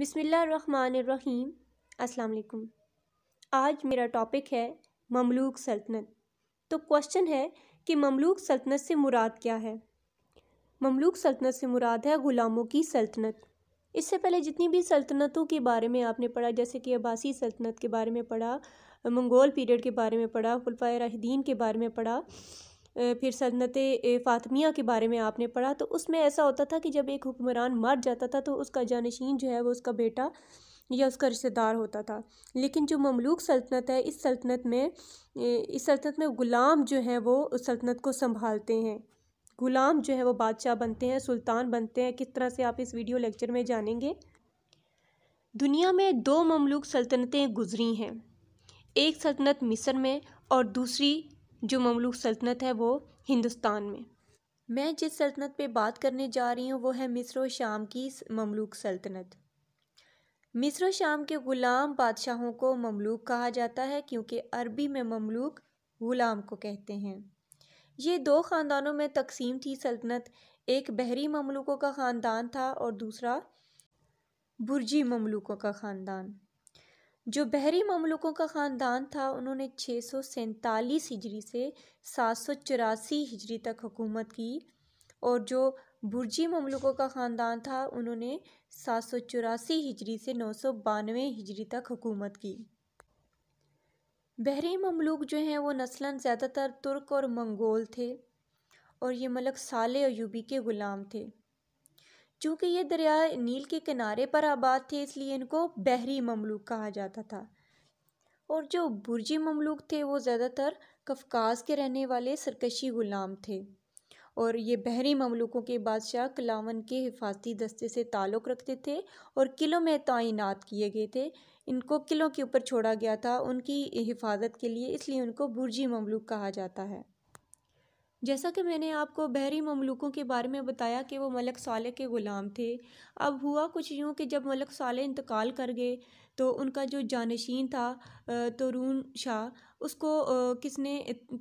बिसमीम् अस्सलाम आज मेरा टॉपिक है ममलूक सल्तनत तो क्वेश्चन है कि ममलूक सल्तनत से मुराद क्या है ममलूक सल्तनत से मुराद है ग़ुलामों की सल्तनत इससे पहले जितनी भी सल्तनतों के बारे में आपने पढ़ा जैसे कि अब्बासी सल्तनत के बारे में पढ़ा मंगोल पीरियड के बारे में पढ़ा खुलफा राहदीन के बारे में पढ़ा फिर सल्तनत फ़ातमिया के बारे में आपने पढ़ा तो उसमें ऐसा होता था कि जब एक हुक्मरान मर जाता था तो उसका जानशीन जो है वो उसका बेटा या उसका रिश्तेदार होता था लेकिन जो ममलूक सल्तनत है इस सल्तनत में इस सल्तनत में ग़ुलाम जो हैं वो उस सल्तनत को संभालते हैं ग़ुलाम जो है वो बादशाह बनते हैं सुल्तान बनते हैं किस तरह से आप इस वीडियो लेक्चर में जानेंगे दुनिया में दो ममलूक सल्तनतें गुजरी हैं एक सल्तनत मिस्र में और दूसरी जो ममलूक सल्तनत है वो हिंदुस्तान में मैं जिस सल्तनत पे बात करने जा रही हूँ वो है मिस्र व शाम की ममलूक सल्तनत मिस्र व शाम के ग़ुलाम बादशाहों को ममलूक कहा जाता है क्योंकि अरबी में ममलूक ग़ुलाम को कहते हैं ये दो ख़ानदानों में तकसीम थी सल्तनत एक बहरी ममलूकों का ख़ानदान था और दूसरा बुरजी ममलूकों का ख़ानदान जो बहरी ममलुकों का ख़ानदान था उन्होंने छः सौ सैंतालीस हिजरी से सात सौ चौरासी हिजरी तक हुकूमत की और जो बुरजी ममलुकों का ख़ानदान था उन्होंने सात सौ चौरासी हिजरी से नौ सौ बानवे हिजरी तक हुकूमत की बहरी ममलुक जो हैं वो नस्लन ज़्यादातर तुर्क और मंगोल थे और ये मलक साले अयूबी के ग़ुलाम थे चूँकि ये दरिया नील के किनारे पर आबाद थे इसलिए इनको बहरी ममलूक कहा जाता था और जो बुर्जी ममलूक थे वो ज़्यादातर कफकाज के रहने वाले सरकशी ग़ुलाम थे और ये बहरी ममलूकों के बादशाह कलावन के हिफाजती दस्ते से ताल्लुक़ रखते थे और किलों में तैनात किए गए थे इनको किलों के ऊपर छोड़ा गया था उनकी हिफाजत के लिए इसलिए उनको बुर्जी ममलूक कहा जाता है जैसा कि मैंने आपको बहरी ममलूकों के बारे में बताया कि वो मलक साले के ग़ुलाम थे अब हुआ कुछ यूँ कि जब मलक साले इंतकाल कर गए तो उनका जो जानशीन था तरून शाह उसको किसने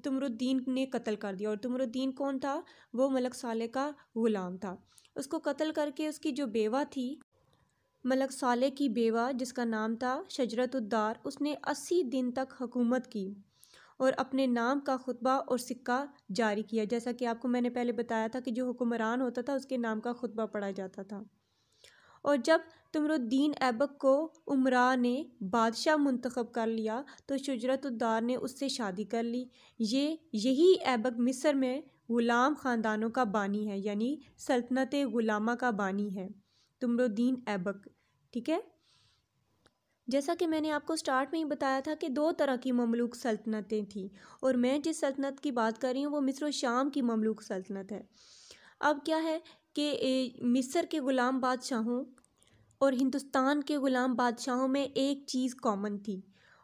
तमरुद्दीन ने कत्ल कर दिया और तमरुद्दीन कौन था वो मलक साले का ग़ुलाम था उसको कत्ल करके उसकी जो बेवा थी मलक साले की बेवा जिसका नाम था शजरतुद्दार उसने अस्सी दिन तक हुकूमत की और अपने नाम का खुतबा और सिक्का जारी किया जैसा कि आपको मैंने पहले बताया था कि जो हुक्मरान होता था उसके नाम का खुतबा पढ़ा जाता था और जब तमरुद्दीन ऐबक को उमरा ने बादशाह मंतखब कर लिया तो शुजरतुद्दार ने उससे शादी कर ली ये यही ऐबक मिस्र में ग़ुलाम ख़ानदानों का बानी है यानी सल्तनत ग़ुलामा का बानी है तमरुद्दीन ऐबक ठीक है जैसा कि मैंने आपको स्टार्ट में ही बताया था कि दो तरह की ममलूक सल्तनतें थीं और मैं जिस सल्तनत की बात कर रही हूँ वो मिस्र शाम की ममलूक सल्तनत है अब क्या है कि मिस्र के ग़ुलाम बादशाहों और हिंदुस्तान के ग़ुलाम बादशाहों में एक चीज़ कॉमन थी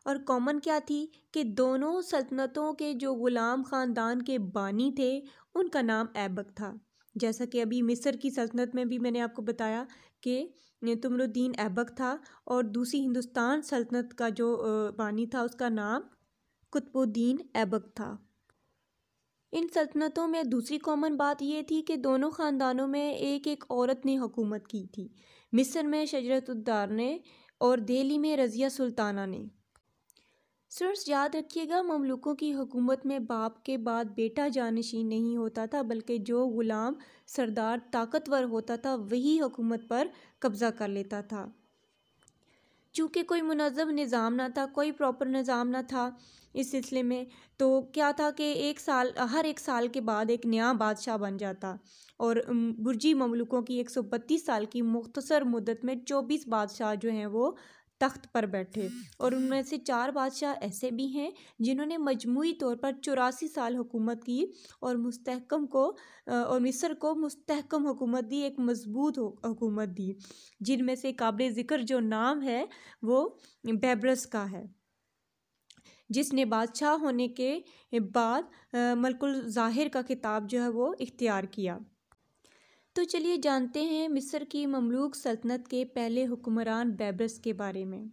और कॉमन क्या थी कि दोनों सल्तनतों के जो ग़ुलाम ख़ानदान के बानी थे उनका नाम ऐबक था जैसा कि अभी मिस्र की सल्तनत में भी मैंने आपको बताया कि तुमरुद्दीन ऐबक था और दूसरी हिंदुस्तान सल्तनत का जो बानी था उसका नाम कुतुबुद्दीन ऐबक था इन सल्तनतों में दूसरी कॉमन बात यह थी कि दोनों ख़ानदानों में एक एक औरत ने हुकूमत की थी मिस्र में शजरतुद्दार ने और दिल्ली में रज़िया सुल्ताना ने सिर्स याद रखिएगा ममलूकों की हुकूमत में बाप के बाद बेटा जानशीन नहीं होता था बल्कि जो ग़ुलाम सरदार ताकतवर होता था वही हुकूमत पर कब्ज़ा कर लेता था चूँकि कोई मुनज़म निज़ाम ना था कोई प्रॉपर निज़ाम ना था इस सिलसिले में तो क्या था कि एक साल हर एक साल के बाद एक नया बादशाह बन जाता और बुर्जी ममलूकों की एक सौ बत्तीस साल की मुख्तसर मुद्दत में चौबीस बादशाह जो हैं वो तख्त पर बैठे और उनमें से चार बादशाह ऐसे भी हैं जिन्होंने मजमू तौर पर चौरासी साल हुकूमत की और मुस्तकम को और मिस्र को मुस्तकम हुकूमत दी एक मजबूत हुकूमत दी जिनमें से काबिल ज़िक्र जो नाम है वो बेबरस का है जिसने बादशाह होने के बाद मलकुल ज़ाहिर का खिताब जो है वो इख्तियार किया तो चलिए जानते हैं मिस्र की ममलूक सल्तनत के पहले हुक्मरान बैबरस के बारे में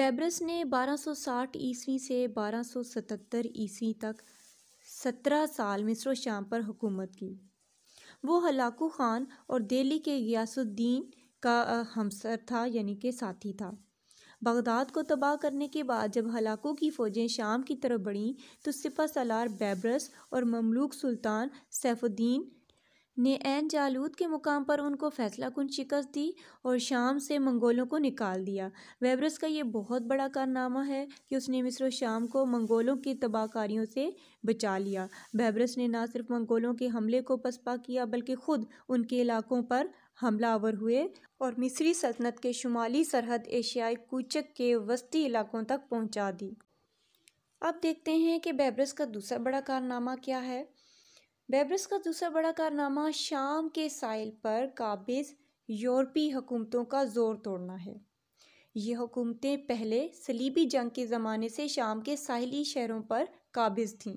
बैबरस ने 1260 ईस्वी से 1277 ईस्वी तक 17 साल मिस्र शाम पर हुकूमत की वो हलाकू खान और दिल्ली के गयासुद्दीन का हमसर था यानी कि साथी था बगदाद को तबाह करने के बाद जब हलाकों की फ़ौजें शाम की तरफ बढ़ीं तो सिपा सलार बैबरस और ममलूक सुल्तान सैफुद्दीन ने एन जालूद के मुकाम पर उनको फैसला कुन शिकस्त दी और शाम से मंगोलों को निकाल दिया वेबरस का ये बहुत बड़ा कारनामा है कि उसने मिस्र शाम को मंगोलों की तबाहकारियों से बचा लिया बेबरस ने ना सिर्फ मंगोलों के हमले को पसपा किया बल्कि खुद उनके इलाकों पर हमलावर हुए और मिस्री सल्तनत के शुमाली सरहद एशियाई कूचक के वस्ती इलाकों तक पहुंचा दी अब देखते हैं कि बेबरस का दूसरा बड़ा कारनामा क्या है बेबरस का दूसरा बड़ा कारनामा शाम के साइल पर काबिज यूरोपी हुकूमतों का जोर तोड़ना है ये हुकूमतें पहले सलीबी जंग के ज़माने से शाम के साहली शहरों पर काबिज थीं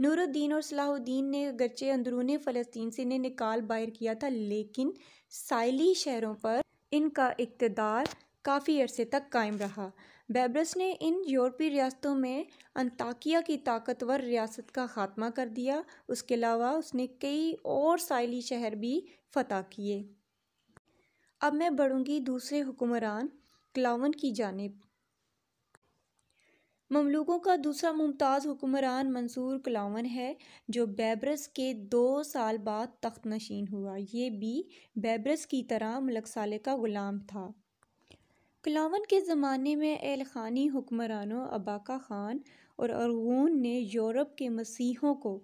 नूरुद्दीन और सलाहुद्दीन ने अगरचे अंदरून फ़लस्तीन से इन्हें निकाल बाहर किया था लेकिन साइली शहरों पर इनका इकतदार काफ़ी अरसे तक कायम रहा बेबरस ने इन यूरोपीय रियासतों में अंताकिया की ताकतवर रियासत का ख़ात्मा कर दिया उसके अलावा उसने कई और साइली शहर भी फतह किए अब मैं बढ़ूँगी दूसरे हुक्मरान क्लावन की जानब ममलूकों का दूसरा मुमताज़ हुक्मरान मंसूर कलावन है जो बैबरस के दो साल बाद तख्त नशीन हुआ ये भी बैबरस की तरह मलक साल का ग़ुलाम था कलावन के ज़माने में एल खानी हुक्मरानों अबाका ख़ान और अरगून ने यूरोप के मसीहों को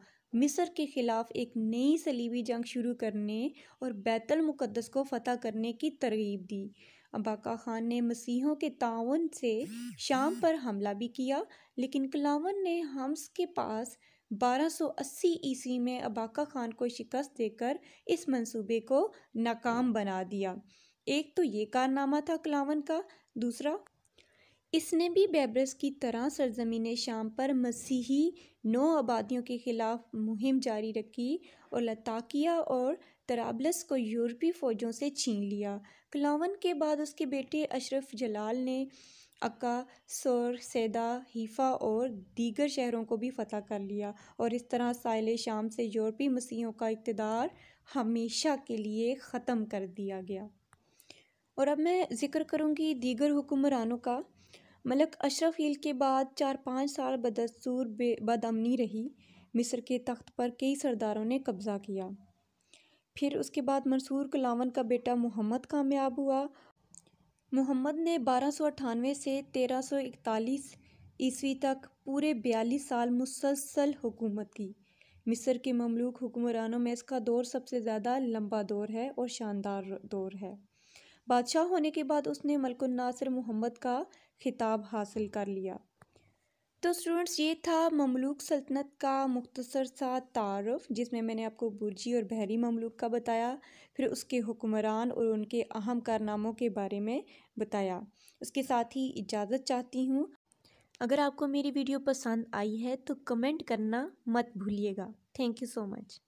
मिस्र के ख़िलाफ़ एक नई सलीबी जंग शुरू करने और बैतुल को फ़तह करने की तरगीब दी अबाका खान ने मसीहों के ताउन से शाम पर हमला भी किया लेकिन कलावन ने हम्स के पास 1280 ईस्वी में अबाका खान को शिकस्त देकर इस मंसूबे को नाकाम बना दिया एक तो ये कारनामा था कलावन का दूसरा इसने भी बेबरस की तरह सरजमीन शाम पर मसीही नौ आबादियों के ख़िलाफ़ मुहिम जारी रखी और लताकिया और तराबलस को यूरोपी फ़ौजों से छीन लिया कलावन के बाद उसके बेटे अशरफ जलाल ने अक्का सोर सैदा हीफ़ा और दीगर शहरों को भी फतह कर लिया और इस तरह साहिल शाम से यूरोपी मसीहों का इकतदार हमेशा के लिए ख़त्म कर दिया गया और अब मैं ज़िक्र करूँगी दीगर हुक्मरानों का मलक अशरफ हील के बाद चार पाँच साल बदस्तूर बदमनी रही मिस्र के तख्त पर कई सरदारों ने कब्ज़ा किया फिर उसके बाद मंसूर कलावन का बेटा मोहम्मद कामयाब हुआ मोहम्मद ने बारह से 1341 ईस्वी तक पूरे बयालीस साल मुसलसल हुकूमत की मिस्र के ममलूक हुक्मरानों में इसका दौर सबसे ज़्यादा लंबा दौर है और शानदार दौर है बादशाह होने के बाद उसने नासिर मोहम्मद का खिताब हासिल कर लिया तो स्टूडेंट्स ये था ममलूक सल्तनत का मुख्तसर सा तारफ़ जिसमें मैंने आपको बुर्जी और बहरी ममलूक का बताया फिर उसके हुक्मरान और उनके अहम कारनामों के बारे में बताया उसके साथ ही इजाज़त चाहती हूँ अगर आपको मेरी वीडियो पसंद आई है तो कमेंट करना मत भूलिएगा थैंक यू सो मच